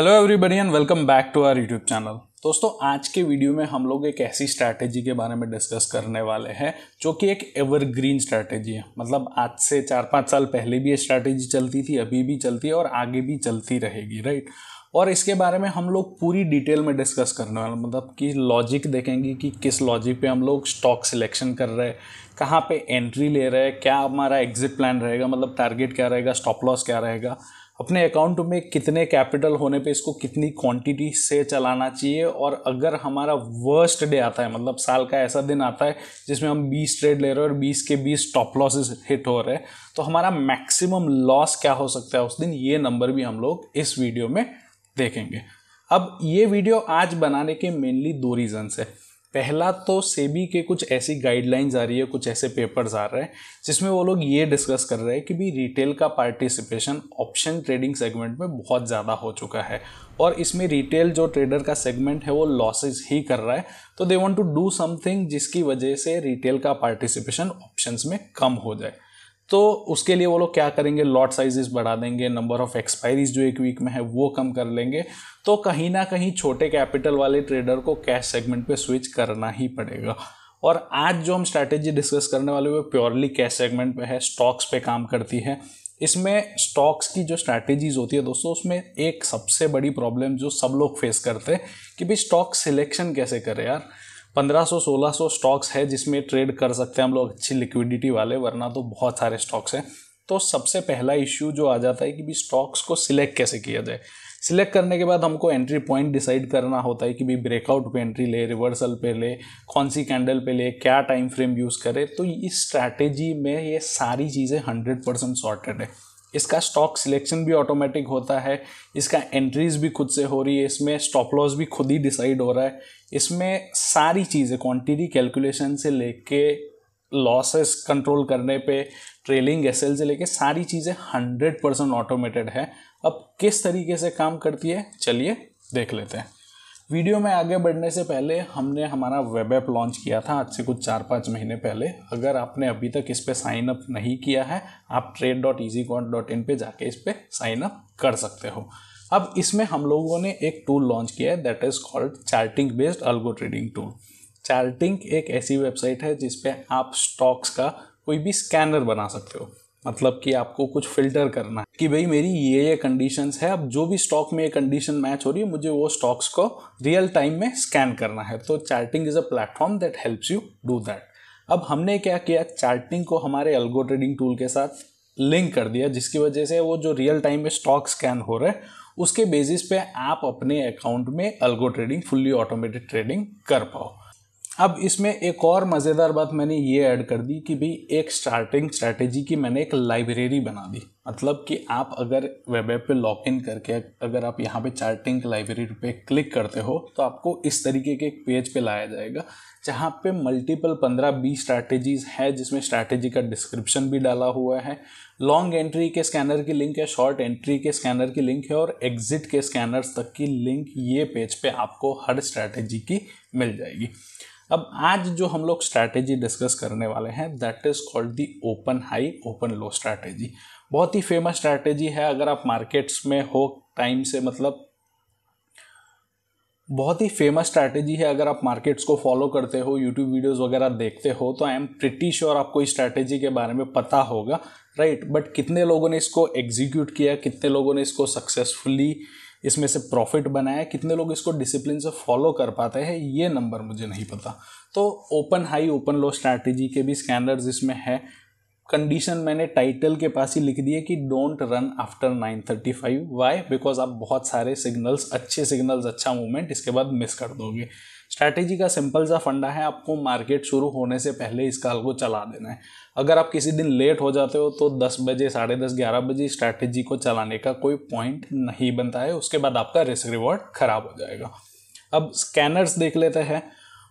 Hello everybody and welcome back to our YouTube channel दोस्तों आज के वीडियो में हम लोग एक ऐसी स्ट्रैटेजी के बारे में डिस्कस करने वाले हैं जो कि एक एवरग्रीन स्ट्रैटेजी है मतलब आज से चार पाँच साल पहले भी ये स्ट्रैटेजी चलती थी अभी भी चलती है और आगे भी चलती रहेगी राइट और इसके बारे में हम लोग पूरी डिटेल में डिस्कस करने वाले मतलब कि लॉजिक देखेंगे कि किस लॉजिक पे हम लोग स्टॉक सिलेक्शन कर रहे हैं कहाँ पे एंट्री ले रहे हैं क्या हमारा एग्जिट प्लान रहेगा मतलब टारगेट क्या रहेगा स्टॉप लॉस क्या रहेगा अपने अकाउंट में कितने कैपिटल होने पे इसको कितनी क्वांटिटी से चलाना चाहिए और अगर हमारा वर्स्ट डे आता है मतलब साल का ऐसा दिन आता है जिसमें हम 20 ट्रेड ले रहे हैं और 20 के 20 टॉप लॉसेस हिट हो रहे हैं तो हमारा मैक्सिमम लॉस क्या हो सकता है उस दिन ये नंबर भी हम लोग इस वीडियो में देखेंगे अब ये वीडियो आज बनाने के मेनली दो रीज़न्स है पहला तो सेबी के कुछ ऐसी गाइडलाइंस आ रही है कुछ ऐसे पेपर्स आ रहे हैं जिसमें वो लोग ये डिस्कस कर रहे हैं कि भी रिटेल का पार्टिसिपेशन ऑप्शन ट्रेडिंग सेगमेंट में बहुत ज़्यादा हो चुका है और इसमें रिटेल जो ट्रेडर का सेगमेंट है वो लॉसेज ही कर रहा है तो they want to do something जिसकी वजह से रिटेल का पार्टिसिपेशन ऑप्शंस में कम हो जाए तो उसके लिए वो लोग क्या करेंगे लॉट साइजेस बढ़ा देंगे नंबर ऑफ एक्सपायरीज जो एक वीक में है वो कम कर लेंगे तो कहीं ना कहीं छोटे कैपिटल वाले ट्रेडर को कैश सेगमेंट पे स्विच करना ही पड़ेगा और आज जो हम स्ट्रैटेजी डिस्कस करने वाले वो प्योरली कैश सेगमेंट पे है स्टॉक्स पे काम करती है इसमें स्टॉक्स की जो स्ट्रैटेजीज होती है दोस्तों उसमें एक सबसे बड़ी प्रॉब्लम जो सब लोग फेस करते हैं कि भाई स्टॉक सिलेक्शन कैसे करें यार 1500-1600 स्टॉक्स है जिसमें ट्रेड कर सकते हैं हम लोग अच्छी लिक्विडिटी वाले वरना तो बहुत सारे स्टॉक्स हैं तो सबसे पहला इश्यू जो आ जाता है कि भाई स्टॉक्स को सिलेक्ट कैसे किया जाए सिलेक्ट करने के बाद हमको एंट्री पॉइंट डिसाइड करना होता है कि भाई ब्रेकआउट पे एंट्री ले रिवर्सल पे ले कौन सी कैंडल पे ले क्या टाइम फ्रेम यूज़ करे तो इस स्ट्रैटेजी में ये सारी चीज़ें हंड्रेड परसेंट सॉर्टेड है इसका स्टॉक सिलेक्शन भी ऑटोमेटिक होता है इसका एंट्रीज भी खुद से हो रही है इसमें स्टॉप लॉस भी खुद ही डिसाइड हो रहा है इसमें सारी चीज़ें क्वांटिटी कैलकुलेशन से लेके लॉसेस कंट्रोल करने पे ट्रेलिंग एस से लेके सारी चीज़ें हंड्रेड परसेंट ऑटोमेटेड है अब किस तरीके से काम करती है चलिए देख लेते हैं वीडियो में आगे बढ़ने से पहले हमने हमारा वेब ऐप लॉन्च किया था आज से कुछ चार पाँच महीने पहले अगर आपने अभी तक इस पर साइन अप नहीं किया है आप trade dot easy cot dot in पर जाके इस पर साइन अप कर सकते हो अब इसमें हम लोगों ने एक टूल लॉन्च किया है that is called charting based algo trading tool charting एक ऐसी वेबसाइट है जिसपे आप स्टॉक्स का कोई भी स्कैनर बना सकते हो मतलब कि आपको कुछ फिल्टर करना है कि भाई मेरी ये ये कंडीशंस है अब जो भी स्टॉक में ये कंडीशन मैच हो रही है मुझे वो स्टॉक्स को रियल टाइम में स्कैन करना है तो charting is a platform that helps you do that अब हमने क्या किया चार्टिंग को हमारे एल्गो ट्रेडिंग टूल के साथ लिंक कर दिया जिसकी वजह से वो जो रियल टाइम में स्टॉक स्कैन हो रहे उसके बेसिस पे आप अपने अकाउंट में algo trading fully automated trading कर पाओ अब इसमें एक और मज़ेदार बात मैंने ये ऐड कर दी कि भाई एक स्टार्टिंग स्ट्रैटेजी की मैंने एक लाइब्रेरी बना दी मतलब कि आप अगर वेब ऐप पे लॉग इन करके अगर आप यहाँ पे चार्टिंग लाइब्रेरी पे क्लिक करते हो तो आपको इस तरीके के एक पेज पे लाया जाएगा जहाँ पे मल्टीपल पंद्रह बीस स्ट्रैटेजीज़ है जिसमें स्ट्रैटेजी का डिस्क्रिप्शन भी डाला हुआ है लॉन्ग एंट्री के स्कैनर की लिंक है शॉर्ट एंट्री के स्कैनर की लिंक है और एग्जिट के स्कैनर्स तक की लिंक ये पेज पे आपको हर स्ट्रैटेजी की मिल जाएगी अब आज जो हम लोग स्ट्रैटेजी डिस्कस करने वाले हैं that is called the open high open low strategy बहुत ही फेमस स्ट्रैटेजी है अगर आप मार्केट्स में हो टाइम से मतलब बहुत ही फेमस स्ट्रैटेजी है अगर आप मार्केट्स को फॉलो करते हो यूट्यूब वीडियोस वगैरह देखते हो तो आई एम प्रिटी श्योर आपको इस स्ट्रैटेजी के बारे में पता होगा राइट right? बट कितने लोगों ने इसको एग्जीक्यूट किया कितने लोगों ने इसको सक्सेसफुली इसमें से प्रॉफिट बनाया कितने लोग इसको डिसिप्लिन से फॉलो कर पाते हैं ये नंबर मुझे नहीं पता तो open high open low strategy के भी स्कैनर्स इसमें है कंडीशन मैंने टाइटल के पास ही लिख दिए कि don't run after 935 why because आप बहुत सारे सिग्नल्स अच्छे सिग्नल्स अच्छा मूवमेंट इसके बाद मिस कर दोगे स्ट्रैटेजी का सिंपल सा फंडा है आपको मार्केट शुरू होने से पहले इस काल को चला देना है अगर आप किसी दिन लेट हो जाते हो तो 10 बजे साढ़े दस ग्यारह बजे स्ट्रैटेजी को चलाने का कोई पॉइंट नहीं बनता है उसके बाद आपका रिस्क रिवॉर्ड खराब हो जाएगा अब स्कैनर्स देख लेते हैं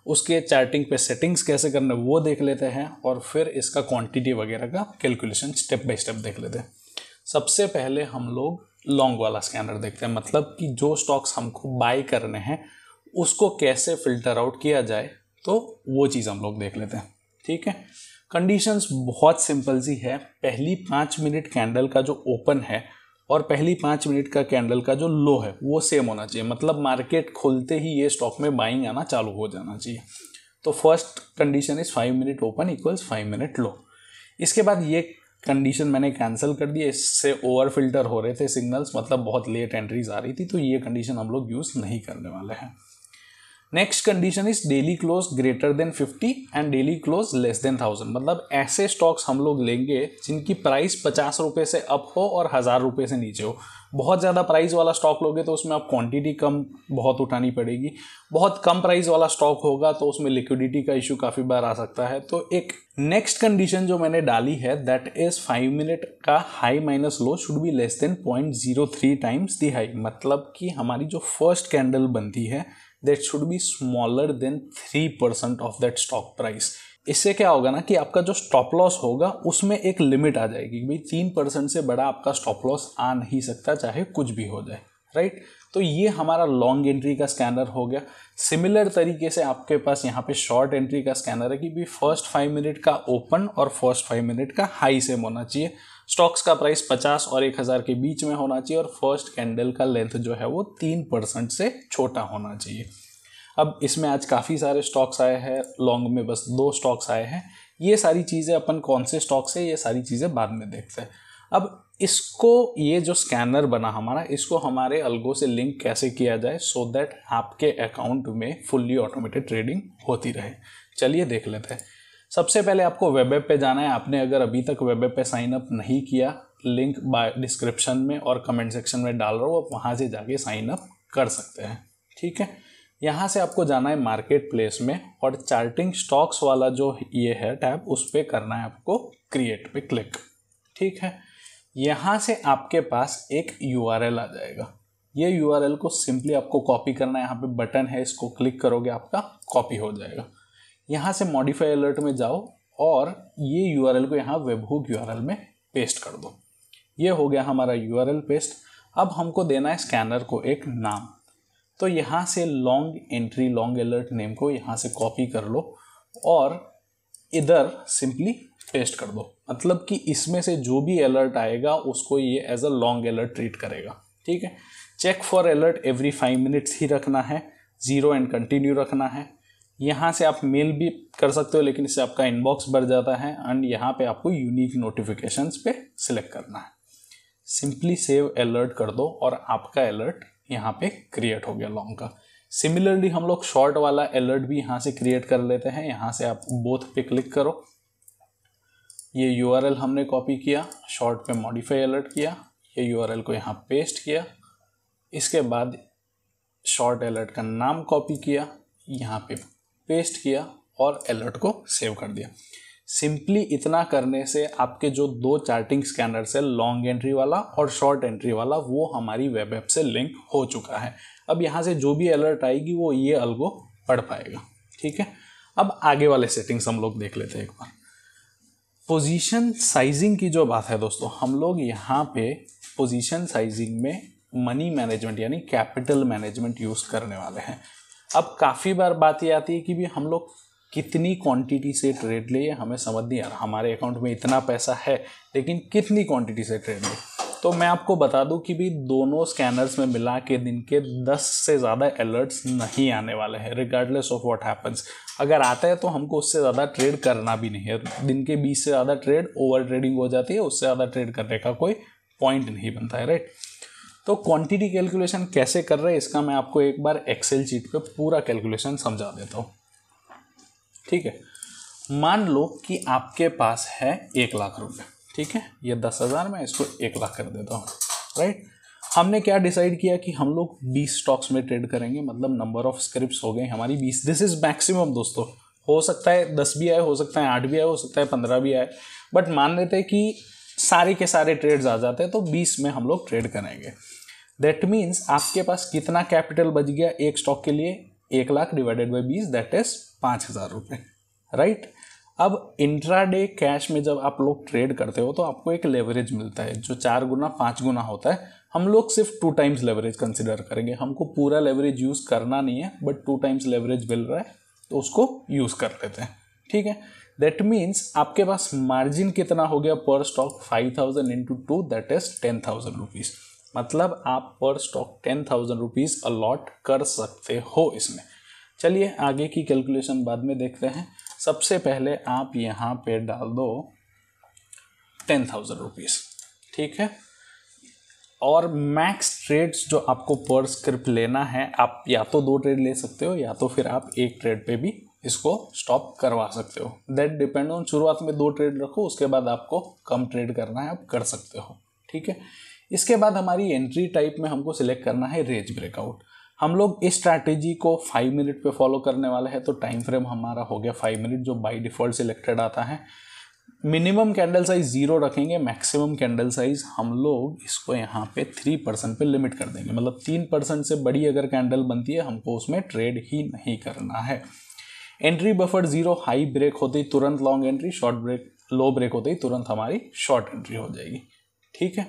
उसके चार्टिंग पे सेटिंग्स कैसे करने वो देख लेते हैं और फिर इसका क्वांटिटी वगैरह का कैलकुलेशन स्टेप बाय स्टेप देख लेते हैं सबसे पहले हम लोग लॉन्ग वाला स्कैनर देखते हैं मतलब कि जो स्टॉक्स हमको बाई करने हैं उसको कैसे फिल्टर आउट किया जाए तो वो चीज़ हम लोग देख लेते हैं ठीक है कंडीशंस बहुत सिंपल सी है पहली पाँच मिनट कैंडल का जो ओपन है और पहली पाँच मिनट का कैंडल का जो लो है वो सेम होना चाहिए मतलब मार्केट खोलते ही ये स्टॉक में बाइंग आना चालू हो जाना चाहिए तो first condition is five minute open equals five minute low इसके बाद ये कंडीशन मैंने कैंसिल कर दी इससे ओवर फिल्टर हो रहे थे सिग्नल्स मतलब बहुत लेट एंट्रीज आ रही थी तो ये कंडीशन हम लोग यूज़ नहीं करने वाले हैं next condition is daily close greater than 50 and daily close less than thousand मतलब ऐसे स्टॉक्स हम लोग लेंगे जिनकी प्राइस पचास रुपये से अप हो और हज़ार रुपये से नीचे हो बहुत ज़्यादा प्राइस वाला स्टॉक लोगे तो उसमें आप क्वांटिटी कम बहुत उठानी पड़ेगी बहुत कम प्राइस वाला स्टॉक होगा तो उसमें लिक्विडिटी का इशू काफ़ी बार आ सकता है तो एक नेक्स्ट कंडीशन जो मैंने डाली है दैट इज़ फाइव मिनट का high minus low should be less than point zero three times the high मतलब कि हमारी जो फर्स्ट कैंडल बनती है that should be smaller than three percent of that stock price इससे क्या होगा ना कि आपका जो स्टॉप लॉस होगा उसमें एक लिमिट आ जाएगी भाई तीन परसेंट से बड़ा आपका स्टॉप लॉस आ नहीं सकता चाहे कुछ भी हो जाए राइट right? तो ये हमारा लॉन्ग एंट्री का स्कैनर हो गया सिमिलर तरीके से आपके पास यहाँ पे शॉर्ट एंट्री का स्कैनर है कि भी फर्स्ट फाइव मिनट का ओपन और फर्स्ट फाइव मिनट का हाई सेम होना चाहिए स्टॉक्स का प्राइस 50 और 1000 के बीच में होना चाहिए और फर्स्ट कैंडल का लेंथ जो है वो तीन परसेंट से छोटा होना चाहिए अब इसमें आज काफ़ी सारे स्टॉक्स आए हैं लॉन्ग में बस दो स्टॉक्स आए हैं ये सारी चीज़ें अपन कौन से स्टॉक्स है ये सारी चीज़ें बाद में देखते हैं अब इसको ये जो स्कैनर बना हमारा इसको हमारे अलगो से लिंक कैसे किया जाए सो so दैट आपके अकाउंट में फुल्ली ऑटोमेटेड ट्रेडिंग होती रहे चलिए देख लेते हैं सबसे पहले आपको वेब ऐप पे जाना है आपने अगर अभी तक वेब ऐप पे साइन अप नहीं किया लिंक बाय डिस्क्रिप्शन में और कमेंट सेक्शन में डाल रहा हूँ आप वहाँ से जाके साइन अप कर सकते हैं ठीक है यहाँ से आपको जाना है मार्केट प्लेस में और चार्टिंग स्टॉक्स वाला जो ये है टैब उस पर करना है आपको क्रिएट पे क्लिक ठीक है यहाँ से आपके पास एक यू आ जाएगा ये यू को सिंपली आपको कॉपी करना है यहाँ पे बटन है इसको क्लिक करोगे आपका कॉपी हो जाएगा यहाँ से मॉडिफाई अलर्ट में जाओ और ये यू को यहाँ वेबहुक यू में पेस्ट कर दो ये हो गया हमारा यू पेस्ट अब हमको देना है स्कैनर को एक नाम तो यहाँ से long entry long alert name को यहाँ से कॉपी कर लो और इधर सिंपली पेस्ट कर दो मतलब कि इसमें से जो भी अलर्ट आएगा उसको ये as a long alert treat करेगा ठीक है check for alert every five minutes ही रखना है ज़ीरो एंड कंटिन्यू रखना है यहाँ से आप मेल भी कर सकते हो लेकिन इससे आपका इनबॉक्स भर जाता है एंड यहाँ पे आपको यूनिक नोटिफिकेशंस पे सिलेक्ट करना है सिंपली सेव अलर्ट कर दो और आपका अलर्ट यहाँ पे क्रिएट हो गया लॉन्ग का सिमिलरली हम लोग शॉर्ट वाला अलर्ट भी यहाँ से क्रिएट कर लेते हैं यहाँ से आप बोथ पे क्लिक करो ये यू हमने कॉपी किया शॉर्ट पे मॉडिफाई अलर्ट किया ये यू को यहाँ पेस्ट किया इसके बाद शॉर्ट अलर्ट का नाम कॉपी किया यहाँ पे पेस्ट किया और अलर्ट को सेव कर दिया सिंपली इतना करने से आपके जो दो चार्टिंग स्कैनर्स है लॉन्ग एंट्री वाला और शॉर्ट एंट्री वाला वो हमारी वेब ऐप से लिंक हो चुका है अब यहाँ से जो भी अलर्ट आएगी वो ये अलगो पढ़ पाएगा ठीक है अब आगे वाले सेटिंग्स हम लोग देख लेते हैं एक बार पोजीशन साइजिंग की जो बात है दोस्तों हम लोग यहाँ पे पोजीशन साइजिंग में मनी मैनेजमेंट यानी कैपिटल मैनेजमेंट यूज़ करने वाले हैं अब काफ़ी बार बात ये आती है कि भी हम लोग कितनी क्वांटिटी से ट्रेड ले हमें समझ नहीं आ रहा हमारे अकाउंट में इतना पैसा है लेकिन कितनी क्वांटिटी से ट्रेड ले तो मैं आपको बता दूं कि भी दोनों स्कैनर्स में मिला के दिन के दस से ज़्यादा अलर्ट्स नहीं आने वाले हैं रिगार्डलेस ऑफ व्हाट हैपन्स अगर आता है तो हमको उससे ज़्यादा ट्रेड करना भी नहीं है दिन के बीस से ज़्यादा ट्रेड ओवर ट्रेडिंग हो जाती है उससे ज़्यादा ट्रेड करने का कोई पॉइंट नहीं बनता है राइट तो क्वांटिटी कैलकुलेशन कैसे कर रहे हैं इसका मैं आपको एक बार एक्सेल चीट पे पूरा कैलकुलेशन समझा देता हूँ ठीक है मान लो कि आपके पास है एक लाख रुपये ठीक है ये दस हज़ार मैं इसको एक लाख कर देता हूँ राइट हमने क्या डिसाइड किया कि हम लोग बीस स्टॉक्स में ट्रेड करेंगे मतलब नंबर ऑफ स्क्रिप्ट हो गए हमारी बीस दिस इज़ मैक्सिमम दोस्तों हो सकता है दस भी आए हो सकता है आठ भी आए हो सकता है पंद्रह भी आए बट मान लेते हैं कि सारे के सारे ट्रेड्स आ जाते हैं तो बीस में हम लोग ट्रेड करेंगे दैट मीन्स आपके पास कितना कैपिटल बच गया एक स्टॉक के लिए एक लाख डिवाइडेड बाई बीस दैट इज पाँच हज़ार रुपये राइट अब इंट्राडे कैश में जब आप लोग ट्रेड करते हो तो आपको एक लेवरेज मिलता है जो चार गुना पाँच गुना होता है हम लोग सिर्फ टू टाइम्स लेवरेज कंसिडर करेंगे हमको पूरा लेवरेज यूज़ करना नहीं है बट टू टाइम्स लेवरेज मिल रहा है तो उसको यूज़ कर लेते हैं ठीक है दैट मीन्स आपके पास मार्जिन कितना हो गया per stock five thousand into two that is ten thousand rupees मतलब आप per stock ten thousand rupees allot कर सकते हो इसमें चलिए आगे की कैलकुलेशन बाद में देखते हैं सबसे पहले आप यहाँ पे डाल दो टेन थाउजेंड रुपीज़ ठीक है और मैक्स ट्रेड्स जो आपको पर स्क्रिप्ट लेना है आप या तो दो ट्रेड ले सकते हो या तो फिर आप एक ट्रेड पे भी इसको स्टॉप करवा सकते हो दैट डिपेंड ऑन शुरुआत में दो ट्रेड रखो उसके बाद आपको कम ट्रेड करना है आप कर सकते हो ठीक है इसके बाद हमारी एंट्री टाइप में हमको सिलेक्ट करना है रेंज ब्रेकआउट हम लोग इस स्ट्रैटेजी को फाइव मिनट पे फॉलो करने वाले हैं तो टाइम फ्रेम हमारा हो गया फाइव मिनट जो बाई डिफ़ॉल्ट सिलेक्टेड आता है मिनिमम कैंडल साइज ज़ीरो रखेंगे मैक्सिमम कैंडल साइज हम लोग इसको यहाँ पे थ्री परसेंट पर लिमिट कर देंगे मतलब तीन परसेंट से बड़ी अगर कैंडल बनती है हमको उसमें ट्रेड ही नहीं करना है entry buffer zero high break होते ही तुरंत long entry short break low break होते ही तुरंत हमारी शॉर्ट एंट्री हो जाएगी ठीक है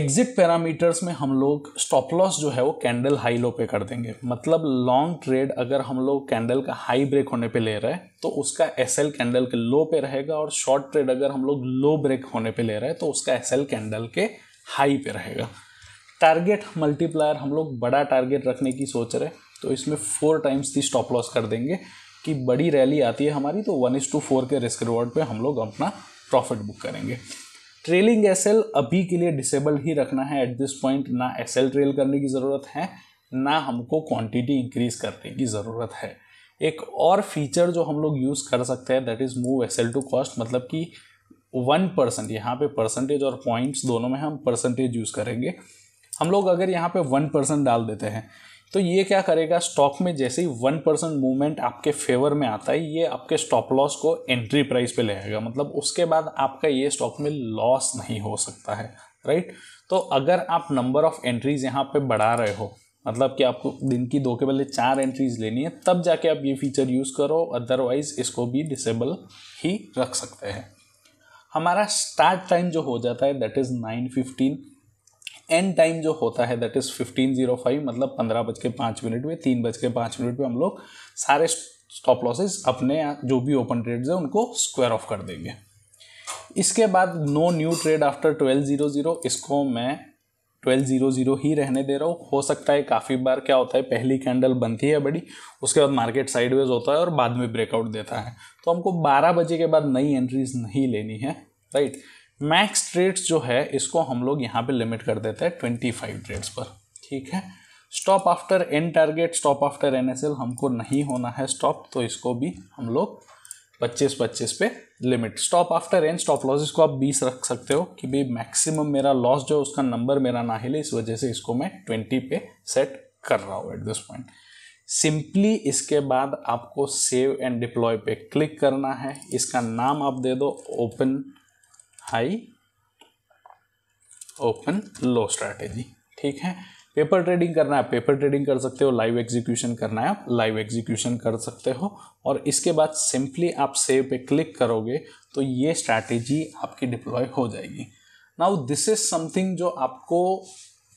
एग्जिट पैरामीटर्स में हम लोग स्टॉप लॉस जो है वो कैंडल हाई लो पे कर देंगे मतलब लॉन्ग ट्रेड अगर हम लोग कैंडल का हाई ब्रेक होने पे ले रहे हैं तो उसका एस एल कैंडल के लो पे रहेगा और शॉर्ट ट्रेड अगर हम लोग लो ब्रेक होने पे ले रहे हैं तो उसका एस एल कैंडल के हाई पे रहेगा टारगेट मल्टीप्लायर हम लोग बड़ा टारगेट रखने की सोच रहे हैं तो इसमें four times the stop loss कर देंगे कि बड़ी रैली आती है हमारी तो वन इज टू फोर के रिस्क रिवॉर्ड पे हम लोग अपना प्रॉफिट बुक करेंगे ट्रेलिंग एसएल अभी के लिए डिसेबल ही रखना है एट दिस पॉइंट ना एसएल ट्रेल करने की ज़रूरत है ना हमको क्वांटिटी इंक्रीज करने की ज़रूरत है एक और फीचर जो हम लोग यूज़ कर सकते हैं that is move S to cost मतलब कि वन परसेंट यहाँ पे परसेंटेज और पॉइंट्स दोनों में हम परसेंटेज यूज़ करेंगे हम लोग अगर यहाँ पे वन परसेंट डाल देते हैं तो ये क्या करेगा स्टॉक में जैसे ही वन परसेंट मूवमेंट आपके फेवर में आता है ये आपके स्टॉप लॉस को एंट्री प्राइस पे ले आएगा मतलब उसके बाद आपका ये स्टॉक में लॉस नहीं हो सकता है राइट तो अगर आप नंबर ऑफ एंट्रीज यहाँ पे बढ़ा रहे हो मतलब कि आपको दिन की दो के बदले चार एंट्रीज लेनी है तब जाके आप ये फीचर यूज़ करो अदरवाइज इसको भी डिसेबल ही रख सकते हैं हमारा स्टार्ट टाइम जो हो जाता है that is nine fifteen end time जो होता है that is fifteen zero five मतलब पंद्रह बज के पाँच मिनट में तीन बज के पाँच मिनट में हम लोग सारे स्टॉप लॉसेज अपने जो भी ओपन ट्रेड्स हैं उनको स्क्वायर ऑफ कर देंगे इसके बाद no new trade after twelve zero zero इसको मैं ट्वेल्व ज़ीरो ज़ीरो ही रहने दे रहा हूँ हो सकता है काफ़ी बार क्या होता है पहली कैंडल बनती है बड़ी उसके बाद मार्केट साइडवेज होता है और बाद में ब्रेकआउट देता है तो हमको बारह बजे के बाद नई एंट्रीज नहीं लेनी है राइट मैक्स ट्रेड्स जो है इसको हम लोग यहाँ पे लिमिट कर देते हैं ट्वेंटी फाइव ट्रेड्स पर ठीक है stop after N target stop after N हमको नहीं होना है स्टॉप तो इसको भी हम लोग पच्चीस पच्चीस पे limit stop after N stop loss इसको आप बीस रख सकते हो कि भाई मैक्सिमम मेरा लॉस जो उसका नंबर मेरा ना हिले इस वजह से इसको मैं ट्वेंटी पे सेट कर रहा हूँ एट दिस पॉइंट सिंपली इसके बाद आपको सेव एंड डिप्लॉय पे क्लिक करना है इसका नाम आप दे दो open high open low strategy ठीक है पेपर ट्रेडिंग करना है आप पेपर ट्रेडिंग कर सकते हो लाइव एग्जीक्यूशन करना है आप लाइव एग्जीक्यूशन कर सकते हो और इसके बाद सिंपली आप सेव पे क्लिक करोगे तो ये स्ट्रैटेजी आपकी डिप्लॉय हो जाएगी नाउ दिस इज समथिंग जो आपको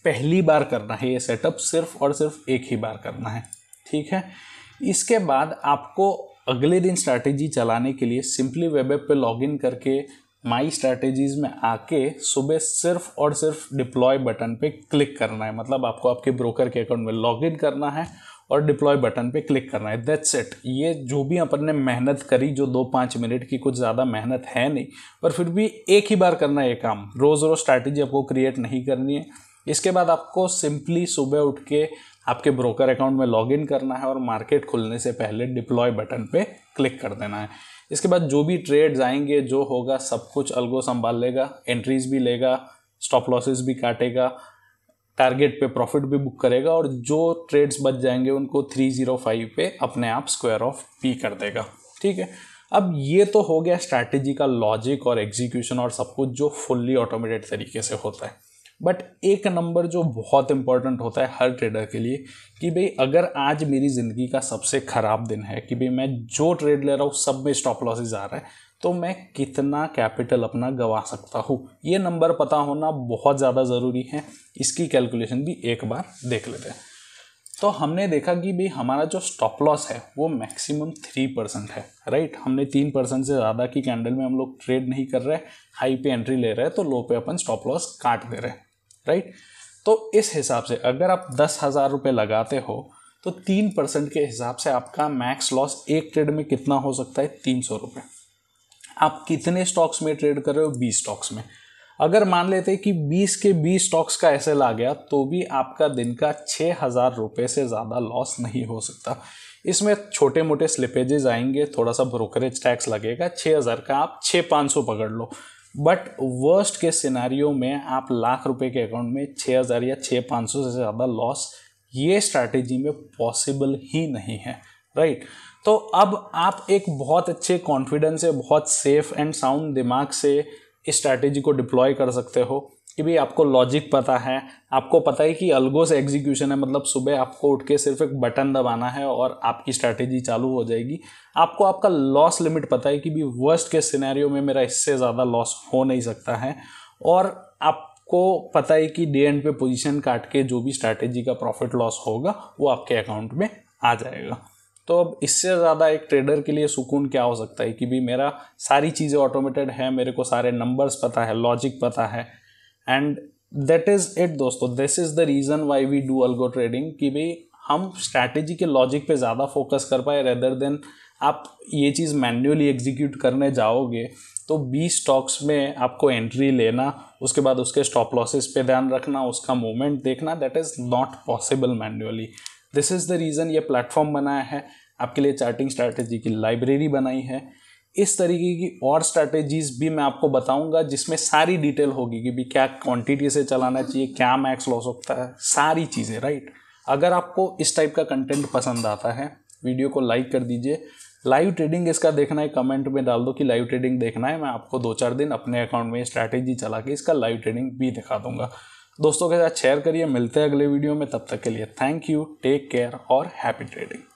पहली बार करना है ये सेटअप सिर्फ और सिर्फ एक ही बार करना है ठीक है इसके बाद आपको अगले दिन स्ट्रैटेजी चलाने के लिए सिंपली वेब ऐप पे लॉगिन करके माई स्ट्रैटेजीज में आके सुबह सिर्फ और सिर्फ डिप्लॉय बटन पे क्लिक करना है मतलब आपको आपके ब्रोकर के अकाउंट में लॉग इन करना है और डिप्लॉय बटन पे क्लिक करना है दैट्स इट ये जो भी अपन ने मेहनत करी जो दो पाँच मिनट की कुछ ज़्यादा मेहनत है नहीं पर फिर भी एक ही बार करना है ये काम रोज़ रोज़ स्ट्रैटेजी आपको क्रिएट नहीं करनी है इसके बाद आपको सिंपली सुबह उठ के आपके ब्रोकर अकाउंट में इन करना है और मार्केट खुलने से पहले डिप्लॉय बटन पे क्लिक कर देना है इसके बाद जो भी ट्रेड्स आएंगे जो होगा सब कुछ अलगो संभाल लेगा एंट्रीज भी लेगा स्टॉप लॉसेस भी काटेगा टारगेट पे प्रॉफिट भी बुक करेगा और जो ट्रेड्स बच जाएंगे उनको थ्री जीरो फाइव पे अपने आप स्क्वायर ऑफ पी कर देगा ठीक है अब ये तो हो गया स्ट्रैटेजी का लॉजिक और एग्जीक्यूशन और सब कुछ जो फुल्ली ऑटोमेटेड तरीके से होता है बट एक नंबर जो बहुत इंपॉर्टेंट होता है हर ट्रेडर के लिए कि भाई अगर आज मेरी ज़िंदगी का सबसे ख़राब दिन है कि भाई मैं जो ट्रेड ले रहा हूँ सब में स्टॉप लॉसेज आ रहा है तो मैं कितना कैपिटल अपना गवा सकता हूँ ये नंबर पता होना बहुत ज़्यादा ज़रूरी है इसकी कैलकुलेशन भी एक बार देख लेते हैं तो हमने देखा कि भाई हमारा जो स्टॉप लॉस है वो मैक्सिमम थ्री परसेंट है राइट हमने तीन परसेंट से ज़्यादा की कैंडल में हम लोग ट्रेड नहीं कर रहे हाई पे एंट्री ले रहे हैं तो लो पे अपन स्टॉप लॉस काट दे रहे हैं राइट तो इस हिसाब से अगर आप दस हज़ार रुपये लगाते हो तो तीन परसेंट के हिसाब से आपका मैक्स लॉस एक ट्रेड में कितना हो सकता है तीन सौ रुपये आप कितने स्टॉक्स में ट्रेड कर रहे हो बीस स्टॉक्स में अगर मान लेते कि 20 के 20 स्टॉक्स का एस आ गया तो भी आपका दिन का छः हज़ार रुपये से ज़्यादा लॉस नहीं हो सकता इसमें छोटे मोटे स्लिपेजेस आएंगे थोड़ा सा ब्रोकरेज टैक्स लगेगा छः हज़ार का आप छः पाँच सौ पकड़ लो बट वर्स्ट के सिनारियो में आप लाख रुपए के अकाउंट में छः हज़ार या छः पाँच सौ से ज़्यादा लॉस ये स्ट्रैटेजी में पॉसिबल ही नहीं है राइट तो अब आप एक बहुत अच्छे कॉन्फिडेंस से बहुत सेफ एंड साउंड दिमाग से इस स्ट्रैटेजी को डिप्लॉय कर सकते हो कि भाई आपको लॉजिक पता है आपको पता है कि अलगो से एग्जीक्यूशन है मतलब सुबह आपको उठ के सिर्फ एक बटन दबाना है और आपकी स्ट्रैटेजी चालू हो जाएगी आपको आपका लॉस लिमिट पता है कि भी वर्स्ट के सिनेरियो में मेरा इससे ज़्यादा लॉस हो नहीं सकता है और आपको पता है कि डे एंड पे पोजीशन काट के जो भी स्ट्रैटेजी का प्रॉफिट लॉस होगा वो आपके अकाउंट में आ जाएगा तो अब इससे ज़्यादा एक ट्रेडर के लिए सुकून क्या हो सकता है कि भी मेरा सारी चीज़ें ऑटोमेटेड है मेरे को सारे नंबर्स पता है लॉजिक पता है एंड दैट इज़ इट दोस्तों this is the reason why we do algo trading कि भाई हम स्ट्रैटेजी के लॉजिक पे ज़्यादा फोकस कर पाए रेदर देन आप ये चीज़ मैन्युअली एग्जीक्यूट करने जाओगे तो बीस स्टॉक्स में आपको एंट्री लेना उसके बाद उसके स्टॉप लॉसेस पे ध्यान रखना उसका मूवमेंट देखना that is not possible manually this is the reason ये प्लेटफॉर्म बनाया है आपके लिए चार्टिंग स्ट्रैटेजी की लाइब्रेरी बनाई है इस तरीके की और स्ट्रैटेजीज भी मैं आपको बताऊंगा जिसमें सारी डिटेल होगी कि भी क्या क्वांटिटी से चलाना चाहिए क्या मैक्स लॉस होता है सारी चीज़ें राइट अगर आपको इस टाइप का कंटेंट पसंद आता है वीडियो को लाइक कर दीजिए लाइव ट्रेडिंग इसका देखना है कमेंट में डाल दो कि लाइव ट्रेडिंग देखना है मैं आपको दो चार दिन अपने अकाउंट में स्ट्रैटेजी चला के इसका लाइव ट्रेडिंग भी दिखा दूंगा दोस्तों के साथ शेयर करिए मिलते हैं अगले वीडियो में तब तक के लिए थैंक यू टेक केयर और हैप्पी ट्रेडिंग